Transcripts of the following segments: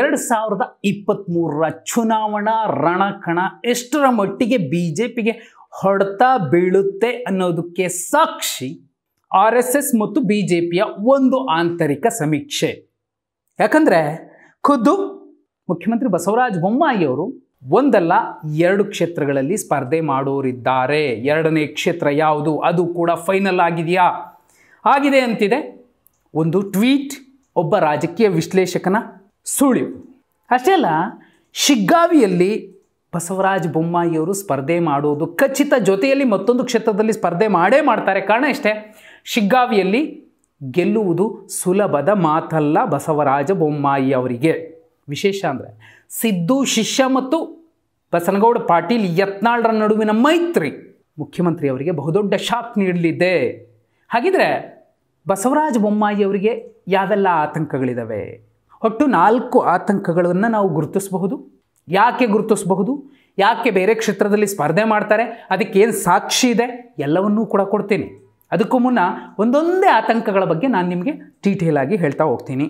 ಎರಡು ಸಾವಿರದ ಮೂರರ ಚುನಾವಣಾ ರಣಕಣ ಎಷ್ಟರ ಮಟ್ಟಿಗೆ ಬಿ ಜೆ ಪಿಗೆ ಹೊಡೆತಾ ಬೀಳುತ್ತೆ ಅನ್ನೋದಕ್ಕೆ ಸಾಕ್ಷಿ ಆರ್ ಎಸ್ ಎಸ್ ಮತ್ತು ಬಿ ಜೆ ಪಿಯ ಒಂದು ಆಂತರಿಕ ಸಮೀಕ್ಷೆ ಯಾಕಂದರೆ ಖುದ್ದು ಮುಖ್ಯಮಂತ್ರಿ ಬಸವರಾಜ ಅವರು ಒಂದಲ್ಲ ಎರಡು ಕ್ಷೇತ್ರಗಳಲ್ಲಿ ಸ್ಪರ್ಧೆ ಮಾಡೋರಿದ್ದಾರೆ ಎರಡನೇ ಕ್ಷೇತ್ರ ಯಾವುದು ಅದು ಕೂಡ ಫೈನಲ್ ಆಗಿದೆಯಾ ಆಗಿದೆ ಅಂತಿದೆ ಒಂದು ಟ್ವೀಟ್ ಒಬ್ಬ ರಾಜಕೀಯ ವಿಶ್ಲೇಷಕನ ಸುಳಿವು ಅಷ್ಟೇ ಅಲ್ಲ ಶಿಗ್ಗಾವಿಯಲ್ಲಿ ಬಸವರಾಜ ಬೊಮ್ಮಾಯಿಯವರು ಸ್ಪರ್ಧೆ ಮಾಡುವುದು ಖಚಿತ ಜೊತೆಯಲ್ಲಿ ಮತ್ತೊಂದು ಕ್ಷೇತ್ರದಲ್ಲಿ ಸ್ಪರ್ಧೆ ಮಾಡೇ ಮಾಡ್ತಾರೆ ಕಾರಣ ಇಷ್ಟೇ ಶಿಗ್ಗಾವಿಯಲ್ಲಿ ಗೆಲ್ಲುವುದು ಸುಲಭದ ಮಾತಲ್ಲ ಬಸವರಾಜ ಬೊಮ್ಮಾಯಿ ಅವರಿಗೆ ವಿಶೇಷ ಅಂದರೆ ಸಿದ್ದು ಶಿಷ್ಯ ಮತ್ತು ಬಸನಗೌಡ ಪಾಟೀಲ್ ಯತ್ನಾಳರ ನಡುವಿನ ಮೈತ್ರಿ ಮುಖ್ಯಮಂತ್ರಿ ಅವರಿಗೆ ಬಹುದೊಡ್ಡ ಶಾಕ್ ನೀಡಲಿದೆ ಹಾಗಿದ್ರೆ ಬಸವರಾಜ ಬೊಮ್ಮಾಯಿ ಅವರಿಗೆ ಯಾವೆಲ್ಲ ಆತಂಕಗಳಿದ್ದಾವೆ ಒಟ್ಟು ನಾಲ್ಕು ಆತಂಕಗಳನ್ನು ನಾವು ಗುರುತಿಸಬಹುದು ಯಾಕೆ ಗುರುತಿಸಬಹುದು ಯಾಕೆ ಬೇರೆ ಕ್ಷೇತ್ರದಲ್ಲಿ ಸ್ಪರ್ಧೆ ಮಾಡ್ತಾರೆ ಅದಕ್ಕೆ ಏನು ಸಾಕ್ಷಿ ಇದೆ ಎಲ್ಲವನ್ನೂ ಕೂಡ ಕೊಡ್ತೀನಿ ಅದಕ್ಕೂ ಮುನ್ನ ಒಂದೊಂದೇ ಆತಂಕಗಳ ಬಗ್ಗೆ ನಾನು ನಿಮಗೆ ಡೀಟೇಲ್ ಆಗಿ ಹೇಳ್ತಾ ಹೋಗ್ತೀನಿ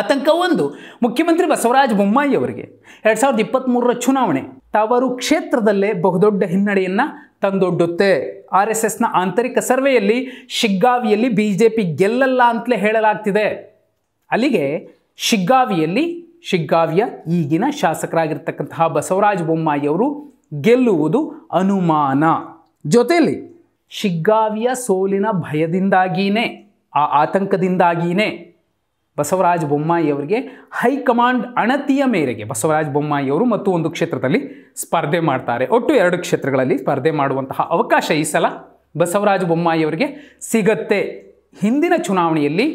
ಆತಂಕ ಒಂದು ಮುಖ್ಯಮಂತ್ರಿ ಬಸವರಾಜ ಬೊಮ್ಮಾಯಿ ಅವರಿಗೆ ಎರಡು ಸಾವಿರದ ಇಪ್ಪತ್ತ್ಮೂರರ ಚುನಾವಣೆ ತವರು ಕ್ಷೇತ್ರದಲ್ಲೇ ಬಹುದೊಡ್ಡ ಹಿನ್ನಡೆಯನ್ನು ತಂದೊಡ್ಡುತ್ತೆ ಆರ್ ಎಸ್ ಎಸ್ನ ಆಂತರಿಕ ಸರ್ವೆಯಲ್ಲಿ ಶಿಗ್ಗಾವಿಯಲ್ಲಿ ಬಿ ಜೆ ಪಿ ಗೆಲ್ಲಲ್ಲ ಅಂತಲೇ ಹೇಳಲಾಗ್ತಿದೆ ಅಲ್ಲಿಗೆ ಶಿಗ್ಗಾವಿಯಲ್ಲಿ ಶಿಗ್ಗಾವಿಯ ಈಗಿನ ಶಾಸಕರಾಗಿರ್ತಕ್ಕಂತಹ ಬಸವರಾಜ ಬೊಮ್ಮಾಯಿಯವರು ಗೆಲ್ಲುವುದು ಅನುಮಾನ ಜೊತೆಯಲ್ಲಿ ಶಿಗ್ಗಾವಿಯ ಸೋಲಿನ ಭಯದಿಂದಾಗಿಯೇ ಆ ಆತಂಕದಿಂದಾಗಿಯೇ ಬಸವರಾಜ ಬೊಮ್ಮಾಯಿಯವರಿಗೆ ಹೈಕಮಾಂಡ್ ಅಣತಿಯ ಮೇರೆಗೆ ಬಸವರಾಜ ಬೊಮ್ಮಾಯಿಯವರು ಮತ್ತು ಒಂದು ಕ್ಷೇತ್ರದಲ್ಲಿ ಸ್ಪರ್ಧೆ ಮಾಡ್ತಾರೆ ಒಟ್ಟು ಎರಡು ಕ್ಷೇತ್ರಗಳಲ್ಲಿ ಸ್ಪರ್ಧೆ ಮಾಡುವಂತಹ ಅವಕಾಶ ಈ ಸಲ ಬಸವರಾಜ ಬೊಮ್ಮಾಯಿಯವರಿಗೆ ಸಿಗತ್ತೆ ಹಿಂದಿನ ಚುನಾವಣೆಯಲ್ಲಿ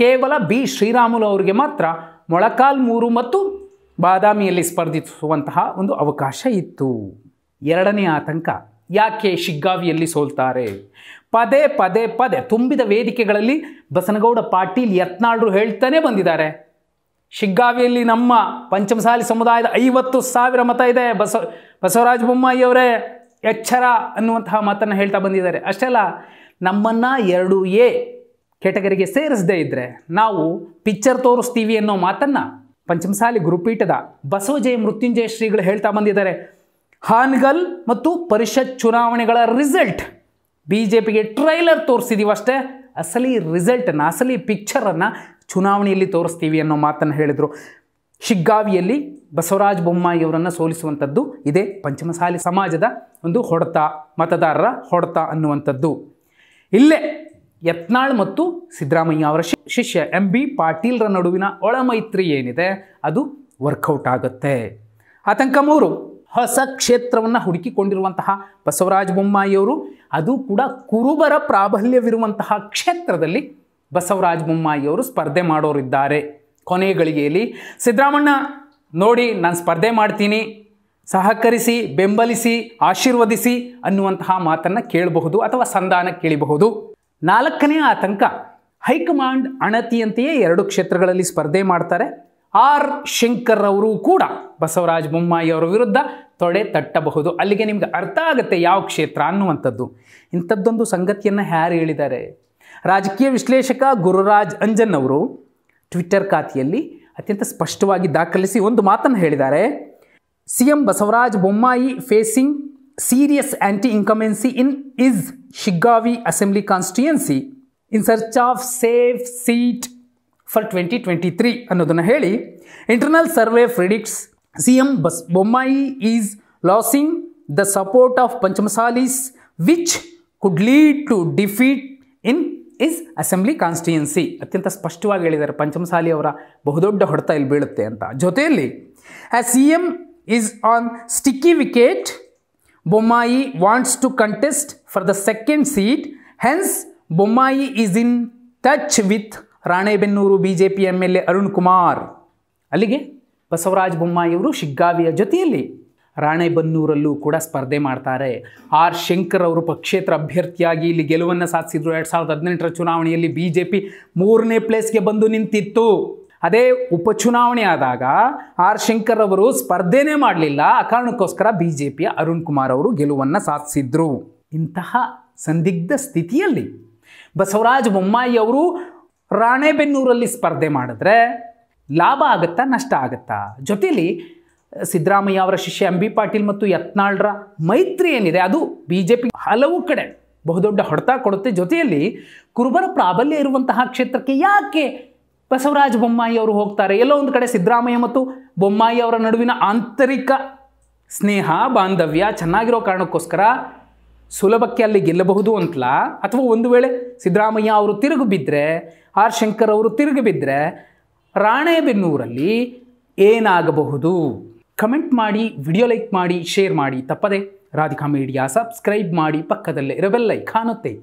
ಕೇವಲ ಬಿ ಶ್ರೀರಾಮುಲು ಅವರಿಗೆ ಮಾತ್ರ ಮೊಳಕಾಲ್ಮೂರು ಮತ್ತು ಬಾದಾಮಿಯಲ್ಲಿ ಸ್ಪರ್ಧಿಸುವಂತಹ ಒಂದು ಅವಕಾಶ ಇತ್ತು ಎರಡನೇ ಆತಂಕ ಯಾಕೆ ಶಿಗ್ಗಾವಿಯಲ್ಲಿ ಸೋಲ್ತಾರೆ ಪದೇ ಪದೇ ಪದೇ ತುಂಬಿದ ವೇದಿಕೆಗಳಲ್ಲಿ ಬಸನಗೌಡ ಪಾಟೀಲ್ ಯತ್ನಾಳ್ರು ಹೇಳ್ತಾನೆ ಬಂದಿದ್ದಾರೆ ಶಿಗ್ಗಾವಿಯಲ್ಲಿ ನಮ್ಮ ಪಂಚಮಸಾಲಿ ಸಮುದಾಯದ ಐವತ್ತು ಸಾವಿರ ಮತ ಇದೆ ಬಸ ಬಸವರಾಜ ಬೊಮ್ಮಾಯಿಯವರೇ ಎಚ್ಚರ ಅನ್ನುವಂತಹ ಮಾತನ್ನು ಹೇಳ್ತಾ ಬಂದಿದ್ದಾರೆ ಅಷ್ಟೇ ಅಲ್ಲ ನಮ್ಮನ್ನು ಎರಡು ಎ ಕೆಟಗರಿಗೆ ಸೇರಿಸದೇ ಇದ್ದರೆ ನಾವು ಪಿಕ್ಚರ್ ತೋರಿಸ್ತೀವಿ ಅನ್ನೋ ಮಾತನ್ನು ಪಂಚಮಸಾಲಿ ಗುರುಪೀಠದ ಬಸವಜಯ ಮೃತ್ಯುಂಜಯ ಶ್ರೀಗಳು ಹೇಳ್ತಾ ಬಂದಿದ್ದಾರೆ ಹಾನ್ಗಲ್ ಮತ್ತು ಪರಿಷತ್ ಚುನಾವಣೆಗಳ ರಿಸಲ್ಟ್ ಬಿ ಜೆ ಪಿಗೆ ಟ್ರೈಲರ್ ತೋರಿಸಿದೀವಷ್ಟೇ ಅಸಲಿ ರಿಸಲ್ಟನ್ನು ಅಸಲಿ ಪಿಕ್ಚರನ್ನು ಚುನಾವಣೆಯಲ್ಲಿ ತೋರಿಸ್ತೀವಿ ಅನ್ನೋ ಮಾತನ್ನು ಹೇಳಿದರು ಶಿಗ್ಗಾವಿಯಲ್ಲಿ ಬಸವರಾಜ ಬೊಮ್ಮಾಯಿಯವರನ್ನು ಸೋಲಿಸುವಂಥದ್ದು ಇದೇ ಪಂಚಮಸಾಲಿ ಸಮಾಜದ ಒಂದು ಹೊಡೆತ ಮತದಾರರ ಹೊಡೆತ ಅನ್ನುವಂಥದ್ದು ಇಲ್ಲೇ ಯತ್ನಾಳ್ ಮತ್ತು ಸಿದ್ದರಾಮಯ್ಯ ಅವರ ಶಿಷ್ಯ ಎಂ ಬಿ ಪಾಟೀಲ್ರ ನಡುವಿನ ಒಳಮೈತ್ರಿ ಏನಿದೆ ಅದು ವರ್ಕೌಟ್ ಆಗುತ್ತೆ ಆತಂಕ ಮೂರು ಹೊಸ ಕ್ಷೇತ್ರವನ್ನು ಹುಡುಕಿಕೊಂಡಿರುವಂತಹ ಬಸವರಾಜ ಬೊಮ್ಮಾಯಿಯವರು ಅದು ಕೂಡ ಕುರುಬರ ಪ್ರಾಬಲ್ಯವಿರುವಂತಹ ಕ್ಷೇತ್ರದಲ್ಲಿ ಬಸವರಾಜ ಬೊಮ್ಮಾಯಿಯವರು ಸ್ಪರ್ಧೆ ಮಾಡೋರಿದ್ದಾರೆ ಕೊನೆ ಗಳಿಗೆಯಲ್ಲಿ ಸಿದ್ದರಾಮಣ್ಣ ನೋಡಿ ನಾನು ಸ್ಪರ್ಧೆ ಮಾಡ್ತೀನಿ ಸಹಕರಿಸಿ ಬೆಂಬಲಿಸಿ ಆಶೀರ್ವದಿಸಿ ಅನ್ನುವಂತಹ ಮಾತನ್ನು ಕೇಳಬಹುದು ಅಥವಾ ಸಂಧಾನ ಕೇಳಿಬಹುದು ನಾಲ್ಕನೇ ಆತಂಕ ಹೈಕಮಾಂಡ್ ಅಣತಿಯಂತೆಯೇ ಎರಡು ಕ್ಷೇತ್ರಗಳಲ್ಲಿ ಸ್ಪರ್ಧೆ ಮಾಡ್ತಾರೆ ಆರ್ ಶಂಕರ್ ಅವರು ಕೂಡ ಬಸವರಾಜ ಬೊಮ್ಮಾಯಿ ಅವರ ವಿರುದ್ಧ ತೊಡೆ ತಟ್ಟಬಹುದು ಅಲ್ಲಿಗೆ ನಿಮಗೆ ಅರ್ಥ ಆಗುತ್ತೆ ಯಾವ ಕ್ಷೇತ್ರ ಅನ್ನುವಂಥದ್ದು ಇಂಥದ್ದೊಂದು ಸಂಗತಿಯನ್ನು ಯಾರು ಹೇಳಿದ್ದಾರೆ ರಾಜಕೀಯ ವಿಶ್ಲೇಷಕ ಗುರುರಾಜ್ ಅಂಜನ್ ಅವರು ಟ್ವಿಟ್ಟರ್ ಖಾತೆಯಲ್ಲಿ ಅತ್ಯಂತ ಸ್ಪಷ್ಟವಾಗಿ ದಾಖಲಿಸಿ ಒಂದು ಮಾತನ್ನು ಹೇಳಿದ್ದಾರೆ C M Basavaraj Bommai facing serious anti incumbency in his Shiggavi assembly constituency in search of safe seat for twenty twenty three ಅನ್ನೋದನ್ನು ಹೇಳಿ internal survey predicts C M ಬಸ್ Bommai is losing the support of Panchamasalis which could lead to defeat in his assembly constituency ಅತ್ಯಂತ ಸ್ಪಷ್ಟವಾಗಿ ಹೇಳಿದ್ದಾರೆ ಪಂಚಮಸಾಲಿ ಅವರ ಬಹುದೊಡ್ಡ ಹೊಡೆತ ಇಲ್ಲಿ ಬೀಳುತ್ತೆ ಅಂತ ಜೊತೆಯಲ್ಲಿ as C M is on sticky wicket Bommai wants to contest for the second seat hence Bommai is in touch with Ranebennur B J P M L A Arun Kumar ಅಲ್ಲಿಗೆ ಬಸವರಾಜ ಬೊಮ್ಮಾಯಿಯವರು ಶಿಗ್ಗಾವಿಯ ಜೊತೆಯಲ್ಲಿ ರಾಣೆಬೆನ್ನೂರಲ್ಲೂ ಕೂಡ ಸ್ಪರ್ಧೆ ಮಾಡ್ತಾರೆ ಆರ್ ಶಂಕರ್ ಅವರು ಪಕ್ಷೇತರ ಅಭ್ಯರ್ಥಿಯಾಗಿ ಇಲ್ಲಿ ಗೆಲುವನ್ನು ಸಾಧಿಸಿದ್ರು ಎರಡು ಸಾವಿರದ ಹದಿನೆಂಟರ ಚುನಾವಣೆಯಲ್ಲಿ ಬಿ ಜೆ ಪಿ ಮೂರನೇ ಪ್ಲೇಸ್ಗೆ ಬಂದು ನಿಂತಿತ್ತು ಅದೇ ಉಪಚುನಾವಣೆ ಆದಾಗ ಆರ್ ಶಂಕರ್ ಅವರು ಸ್ಪರ್ಧೆನೇ ಮಾಡಲಿಲ್ಲ ಆ ಕಾರಣಕ್ಕೋಸ್ಕರ ಬಿ ಜೆ ಪಿಯ ಅರುಣ್ ಕುಮಾರ್ ಅವರು ಗೆಲುವನ್ನು ಸಾಧಿಸಿದ್ರು ಇಂತಹ ಸಂದಿಗ್ಧ ಸ್ಥಿತಿಯಲ್ಲಿ ಬಸವರಾಜ ಬೊಮ್ಮಾಯಿ ಅವರು ರಾಣೆಬೆನ್ನೂರಲ್ಲಿ ಸ್ಪರ್ಧೆ ಮಾಡಿದ್ರೆ ಲಾಭ ಆಗುತ್ತಾ ನಷ್ಟ ಆಗುತ್ತಾ ಜೊತೆಯಲ್ಲಿ ಸಿದ್ದರಾಮಯ್ಯ ಅವರ ಶಿಷ್ಯ ಎಂ ಬಿ ಪಾಟೀಲ್ ಮತ್ತು ಯತ್ನಾಳ್ರ ಮೈತ್ರಿ ಏನಿದೆ ಅದು ಬಿ ಜೆ ಪಿ ಹಲವು ಕಡೆ ಬಹುದೊಡ್ಡ ಹೊಡೆತ ಕೊಡುತ್ತೆ ಜೊತೆಯಲ್ಲಿ ಕುರುಬರ ಪ್ರಾಬಲ್ಯ ಇರುವಂತಹ ಕ್ಷೇತ್ರಕ್ಕೆ ಯಾಕೆ ಬಸವರಾಜ ಬೊಮ್ಮಾಯಿ ಅವರು ಹೋಗ್ತಾರೆ ಎಲ್ಲೋ ಒಂದು ಕಡೆ ಸಿದ್ದರಾಮಯ್ಯ ಮತ್ತು ಬೊಮ್ಮಾಯಿ ಅವರ ನಡುವಿನ ಆಂತರಿಕ ಸ್ನೇಹ ಬಾಂಧವ್ಯ ಚೆನ್ನಾಗಿರೋ ಕಾರಣಕ್ಕೋಸ್ಕರ ಸುಲಭಕ್ಕೆ ಅಲ್ಲಿ ಗೆಲ್ಲಬಹುದು ಅಂತಲ್ಲ ಅಥವಾ ಒಂದು ವೇಳೆ ಸಿದ್ದರಾಮಯ್ಯ ಅವರು ತಿರುಗು ಬಿದ್ದರೆ ಆರ್ ಶಂಕರ್ ಅವರು ತಿರುಗು ಬಿದ್ದರೆ ರಾಣೆಬೆನ್ನೂರಲ್ಲಿ ಏನಾಗಬಹುದು ಕಮೆಂಟ್ ಮಾಡಿ ವಿಡಿಯೋ ಲೈಕ್ ಮಾಡಿ ಶೇರ್ ಮಾಡಿ ತಪ್ಪದೆ ರಾಧಿಕಾ ಮೀಡಿಯಾ ಸಬ್ಸ್ಕ್ರೈಬ್ ಮಾಡಿ ಪಕ್ಕದಲ್ಲೇ ಇರಬೆಲ್ಲೈ ಕಾಣುತ್ತೆ